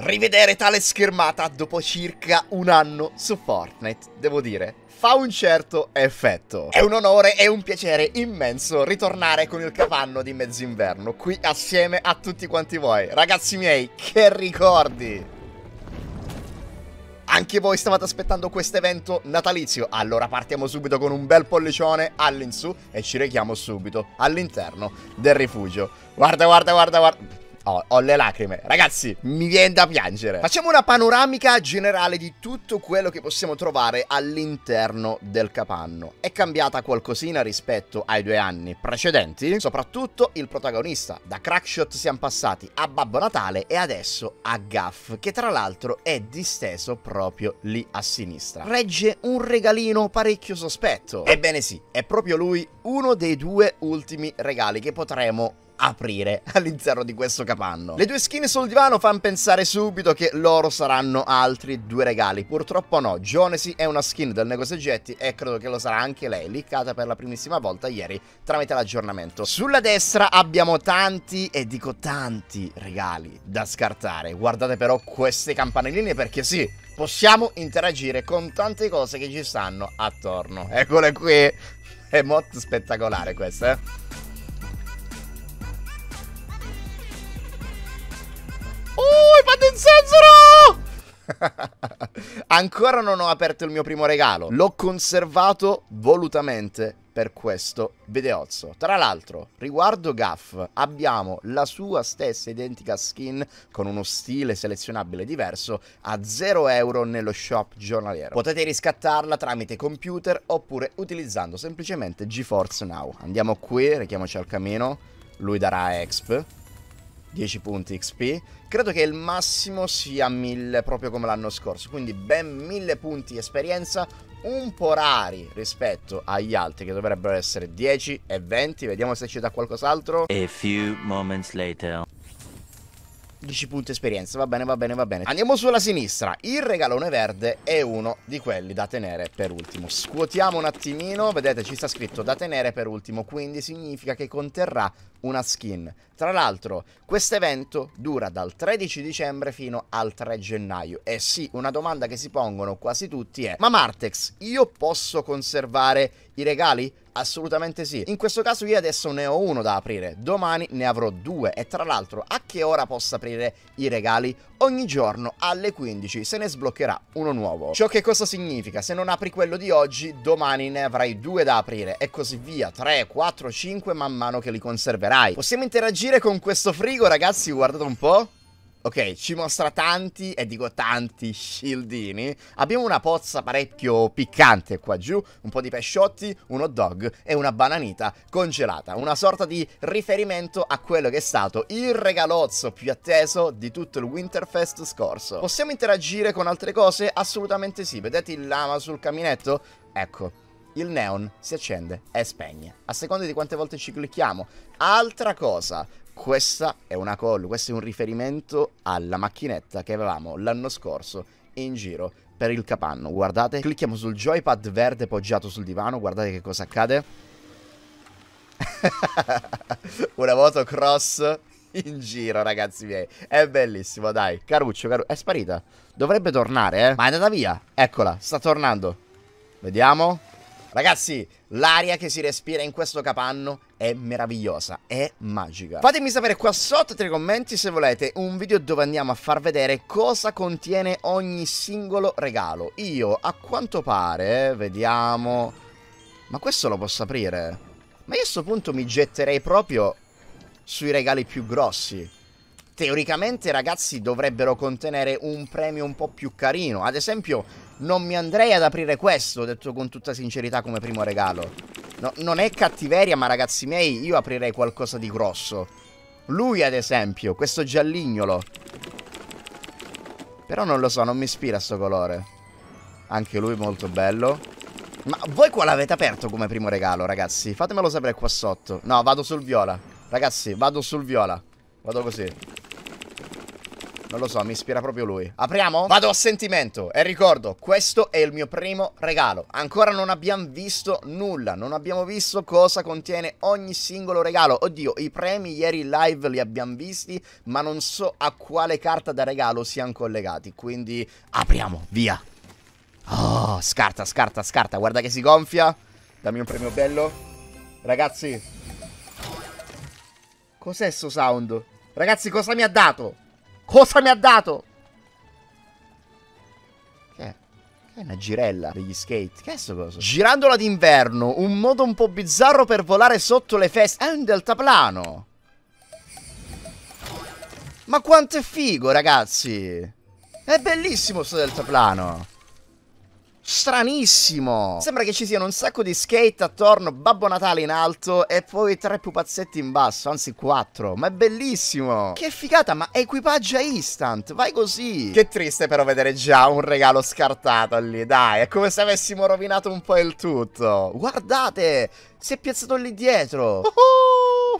Rivedere tale schermata dopo circa un anno su Fortnite, devo dire, fa un certo effetto. È un onore e un piacere immenso ritornare con il capanno di mezzinverno qui assieme a tutti quanti voi. Ragazzi miei, che ricordi! Anche voi stavate aspettando questo evento natalizio, allora partiamo subito con un bel pollicione all'insù e ci rechiamo subito all'interno del rifugio. Guarda, guarda, guarda, guarda... Ho, ho, le lacrime. Ragazzi, mi viene da piangere. Facciamo una panoramica generale di tutto quello che possiamo trovare all'interno del capanno. È cambiata qualcosina rispetto ai due anni precedenti? Soprattutto il protagonista. Da Crackshot siamo passati a Babbo Natale e adesso a Gaff, che tra l'altro è disteso proprio lì a sinistra. Regge un regalino parecchio sospetto. Ebbene sì, è proprio lui uno dei due ultimi regali che potremo aprire all'interno di questo capanno. Le due skin sul divano fanno pensare subito che loro saranno altri due regali. Purtroppo no, Jonesy è una skin del Nego Seggetti e credo che lo sarà anche lei, liccata per la primissima volta ieri tramite l'aggiornamento. Sulla destra abbiamo tanti e dico tanti regali da scartare. Guardate però queste campanelline perché sì, possiamo interagire con tante cose che ci stanno attorno. Eccole qui, è molto spettacolare questa, eh. Ancora non ho aperto il mio primo regalo. L'ho conservato volutamente per questo videozzo. Tra l'altro, riguardo Gaff, abbiamo la sua stessa identica skin con uno stile selezionabile diverso a 0 euro nello shop giornaliero. Potete riscattarla tramite computer oppure utilizzando semplicemente GeForce Now. Andiamo qui, richiamoci al camino, lui darà exp. 10 punti XP. Credo che il massimo sia 1000 proprio come l'anno scorso, quindi ben 1000 punti esperienza, un po' rari rispetto agli altri che dovrebbero essere 10 e 20. Vediamo se ci dà qualcos'altro. A few moments later. 10 punti esperienza, va bene, va bene, va bene. Andiamo sulla sinistra. Il regalone verde è uno di quelli da tenere per ultimo. Scuotiamo un attimino, vedete ci sta scritto da tenere per ultimo, quindi significa che conterrà una skin. Tra l'altro, questo evento dura dal 13 dicembre fino al 3 gennaio. E sì, una domanda che si pongono quasi tutti è: Ma Martex, io posso conservare i regali? Assolutamente sì. In questo caso io adesso ne ho uno da aprire, domani ne avrò due e tra l'altro a che ora posso aprire i regali? Ogni giorno alle 15 se ne sbloccherà uno nuovo. Ciò che cosa significa? Se non apri quello di oggi, domani ne avrai due da aprire e così via, 3, 4, 5 man mano che li conserverai giocherai. Possiamo interagire con questo frigo, ragazzi, guardate un po'. Ok, ci mostra tanti, e dico tanti, scildini Abbiamo una pozza parecchio piccante qua giù, un po' di pesciotti, un hot dog e una bananita congelata. Una sorta di riferimento a quello che è stato il regalozzo più atteso di tutto il Winterfest scorso. Possiamo interagire con altre cose? Assolutamente sì. Vedete il lama sul caminetto? Ecco, il neon si accende e spegne. A seconda di quante volte ci clicchiamo. Altra cosa, questa è una call, questo è un riferimento alla macchinetta che avevamo l'anno scorso in giro per il capanno. Guardate, clicchiamo sul joypad verde poggiato sul divano, guardate che cosa accade. una motocross in giro, ragazzi miei. È bellissimo, dai. Caruccio, caruccio. È sparita. Dovrebbe tornare, eh. Ma è andata via. Eccola, sta tornando. Vediamo. Ragazzi, l'aria che si respira in questo capanno è meravigliosa, è magica. Fatemi sapere qua sotto tra i commenti se volete un video dove andiamo a far vedere cosa contiene ogni singolo regalo. Io, a quanto pare, vediamo... Ma questo lo posso aprire? Ma io a questo punto mi getterei proprio sui regali più grossi teoricamente ragazzi dovrebbero contenere un premio un po' più carino. Ad esempio non mi andrei ad aprire questo, detto con tutta sincerità come primo regalo. No, non è cattiveria ma ragazzi miei io aprirei qualcosa di grosso. Lui ad esempio, questo giallignolo. Però non lo so, non mi ispira sto colore. Anche lui molto bello. Ma voi quale avete aperto come primo regalo ragazzi? Fatemelo sapere qua sotto. No, vado sul viola. Ragazzi, vado sul viola. Vado così. Non lo so, mi ispira proprio lui. Apriamo? Vado a sentimento e ricordo, questo è il mio primo regalo. Ancora non abbiamo visto nulla, non abbiamo visto cosa contiene ogni singolo regalo. Oddio, i premi ieri live li abbiamo visti, ma non so a quale carta da regalo siano collegati. Quindi apriamo, via. Oh, scarta, scarta, scarta. Guarda che si gonfia. Dammi un premio bello. Ragazzi. Cos'è sto sound? Ragazzi, cosa mi ha dato? Cosa mi ha dato? Che è? Che è una girella degli skate? Che è sto coso? Girandola d'inverno, un modo un po' bizzarro per volare sotto le feste. È un deltaplano! Ma quanto è figo, ragazzi! È bellissimo sto deltaplano! stranissimo. Sembra che ci siano un sacco di skate attorno, Babbo Natale in alto e poi tre pupazzetti in basso, anzi quattro. Ma è bellissimo. Che figata, ma equipaggio a instant, vai così. Che triste però vedere già un regalo scartato lì, dai. È come se avessimo rovinato un po' il tutto. Guardate, si è piazzato lì dietro. Oh, oh.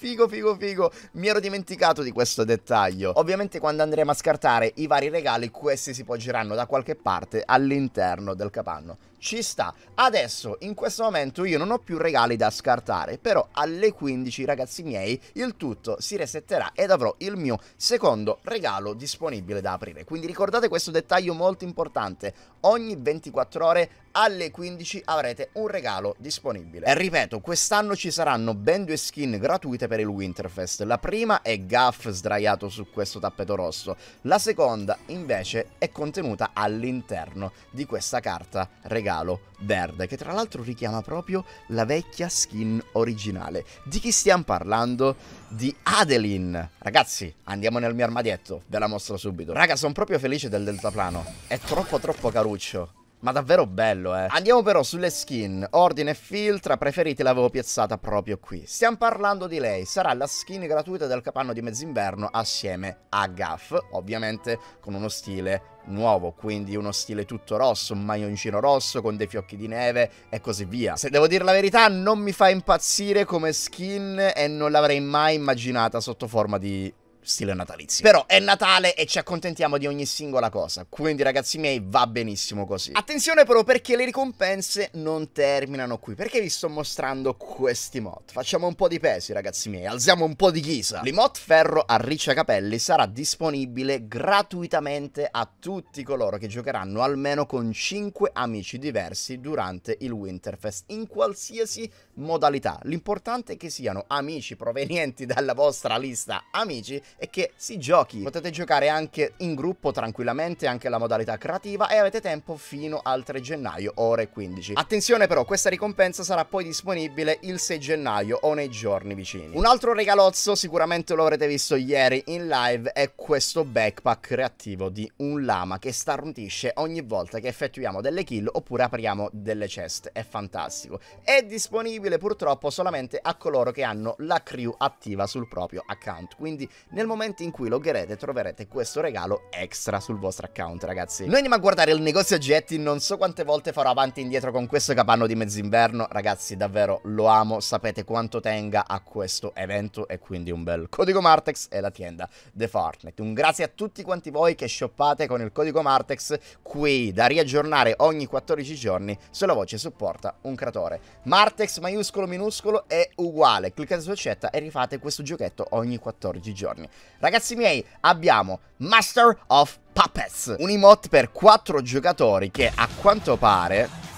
Figo, figo, figo. Mi ero dimenticato di questo dettaglio. Ovviamente quando andremo a scartare i vari regali, questi si poggeranno da qualche parte all'interno del capanno. Ci sta. Adesso, in questo momento, io non ho più regali da scartare, però alle 15, ragazzi miei, il tutto si resetterà ed avrò il mio secondo regalo disponibile da aprire. Quindi ricordate questo dettaglio molto importante. Ogni 24 ore alle 15 avrete un regalo disponibile. E ripeto, quest'anno ci saranno ben due skin gratuite per il Winterfest. La prima è Gaff sdraiato su questo tappeto rosso, la seconda invece è contenuta all'interno di questa carta regalo verde, che tra l'altro richiama proprio la vecchia skin originale. Di chi stiamo parlando? Di Adeline. Ragazzi, andiamo nel mio armadietto, ve la mostro subito. Raga, sono proprio felice del deltaplano, è troppo troppo caruccio. Ma davvero bello, eh. Andiamo però sulle skin, ordine e filtra, preferite l'avevo piazzata proprio qui. Stiamo parlando di lei, sarà la skin gratuita del capanno di mezzinverno assieme a Gaff, ovviamente con uno stile nuovo, quindi uno stile tutto rosso, un maglioncino rosso con dei fiocchi di neve e così via. Se devo dire la verità, non mi fa impazzire come skin e non l'avrei mai immaginata sotto forma di stile natalizio. Però è Natale e ci accontentiamo di ogni singola cosa, quindi ragazzi miei va benissimo così. Attenzione però perché le ricompense non terminano qui, perché vi sto mostrando questi mod. Facciamo un po' di pesi ragazzi miei, alziamo un po' di ghisa. L'emot ferro a riccia capelli sarà disponibile gratuitamente a tutti coloro che giocheranno almeno con 5 amici diversi durante il Winterfest in qualsiasi modalità. L'importante è che siano amici provenienti dalla vostra lista amici e che si giochi. Potete giocare anche in gruppo tranquillamente, anche la modalità creativa e avete tempo fino al 3 gennaio, ore 15. Attenzione però, questa ricompensa sarà poi disponibile il 6 gennaio o nei giorni vicini. Un altro regalozzo, sicuramente lo avrete visto ieri in live, è questo backpack creativo di un lama che starnutisce ogni volta che effettuiamo delle kill oppure apriamo delle chest. È fantastico. È disponibile disponibile purtroppo solamente a coloro che hanno la crew attiva sul proprio account. Quindi nel momento in cui loggerete troverete questo regalo extra sul vostro account, ragazzi. Noi andiamo a guardare il negozio oggetti, non so quante volte farò avanti e indietro con questo capanno di mezz'inverno. Ragazzi, davvero lo amo, sapete quanto tenga a questo evento e quindi un bel codico Martex e la tienda The Fortnite. Un grazie a tutti quanti voi che shoppate con il codico Martex qui da riaggiornare ogni 14 giorni se la voce supporta un creatore. Martex, ma minuscolo minuscolo è uguale. Cliccate su accetta e rifate questo giochetto ogni 14 giorni. Ragazzi miei, abbiamo Master of Puppets, un emote per 4 giocatori che a quanto pare...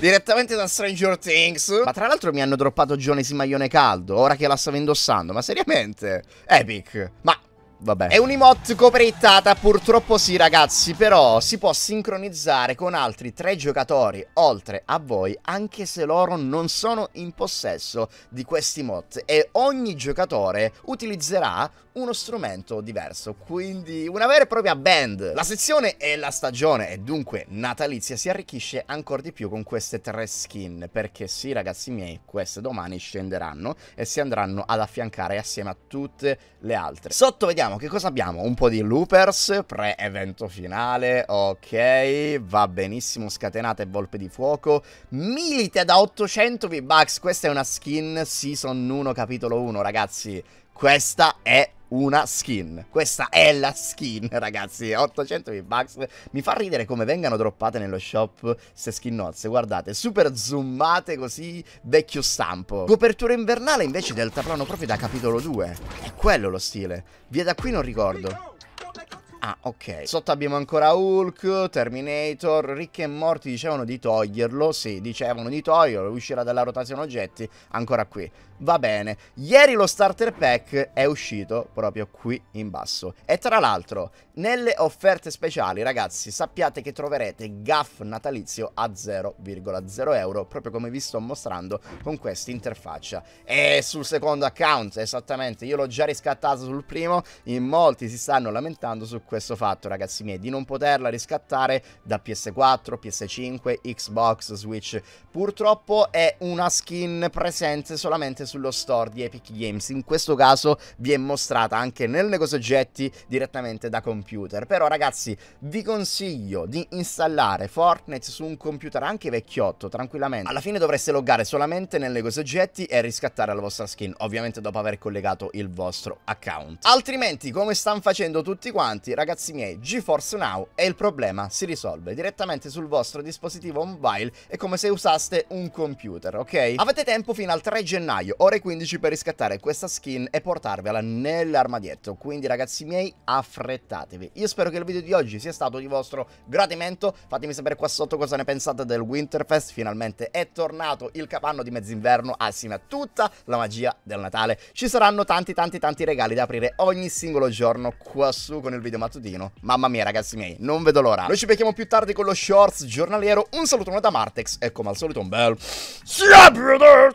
Direttamente da Stranger Things Ma tra l'altro mi hanno droppato Johnny maglione caldo Ora che la stavo indossando Ma seriamente Epic Ma vabbè. È un un'emote coprettata, purtroppo sì ragazzi, però si può sincronizzare con altri tre giocatori oltre a voi, anche se loro non sono in possesso di questi mod e ogni giocatore utilizzerà uno strumento diverso, quindi una vera e propria band. La sezione e la stagione, e dunque natalizia, si arricchisce ancora di più con queste tre skin, perché sì ragazzi miei, queste domani scenderanno e si andranno ad affiancare assieme a tutte le altre. Sotto vediamo abbiamo? Che cosa abbiamo? Un po' di loopers, pre-evento finale, ok, va benissimo, scatenate volpe di fuoco, milite da 800 V-Bucks, questa è una skin Season 1 capitolo 1 ragazzi, questa è una skin. Questa è la skin, ragazzi. 800 V-Bucks. Mi fa ridere come vengano droppate nello shop queste skin nozze. Guardate, super zoomate così, vecchio stampo. Copertura invernale invece del taplano proprio da capitolo 2. È quello lo stile. Via da qui non ricordo. Ah, ok. Sotto abbiamo ancora Hulk, Terminator, Rick e Morti dicevano di toglierlo, sì, dicevano di toglierlo, uscirà dalla rotazione oggetti, ancora qui. Va bene. Ieri lo starter pack è uscito proprio qui in basso. E tra l'altro, nelle offerte speciali, ragazzi, sappiate che troverete gaff natalizio a 0,0 euro, proprio come vi sto mostrando con questa interfaccia. E sul secondo account, esattamente, io l'ho già riscattato sul primo, in molti si stanno lamentando su questo fatto, ragazzi miei, di non poterla riscattare da PS4, PS5, Xbox, Switch. Purtroppo è una skin presente solamente sullo store di Epic Games. In questo caso vi è mostrata anche nel negozio oggetti direttamente da computer. Però ragazzi, vi consiglio di installare Fortnite su un computer anche vecchiotto, tranquillamente. Alla fine dovreste loggare solamente nel negozio oggetti e riscattare la vostra skin, ovviamente dopo aver collegato il vostro account. Altrimenti, come stanno facendo tutti quanti, ragazzi, ragazzi miei, GeForce Now e il problema si risolve direttamente sul vostro dispositivo mobile, è come se usaste un computer, ok? Avete tempo fino al 3 gennaio, ore 15 per riscattare questa skin e portarvela nell'armadietto, quindi ragazzi miei affrettatevi. Io spero che il video di oggi sia stato di vostro gradimento, fatemi sapere qua sotto cosa ne pensate del Winterfest, finalmente è tornato il capanno di mezzinverno assieme a tutta la magia del Natale. Ci saranno tanti tanti tanti regali da aprire ogni singolo giorno qua su con il video ma mattutino. Mamma mia, ragazzi miei, non vedo l'ora. Noi ci becchiamo più tardi con lo shorts giornaliero. Un salutone da Martex e come al solito un bel... Sì,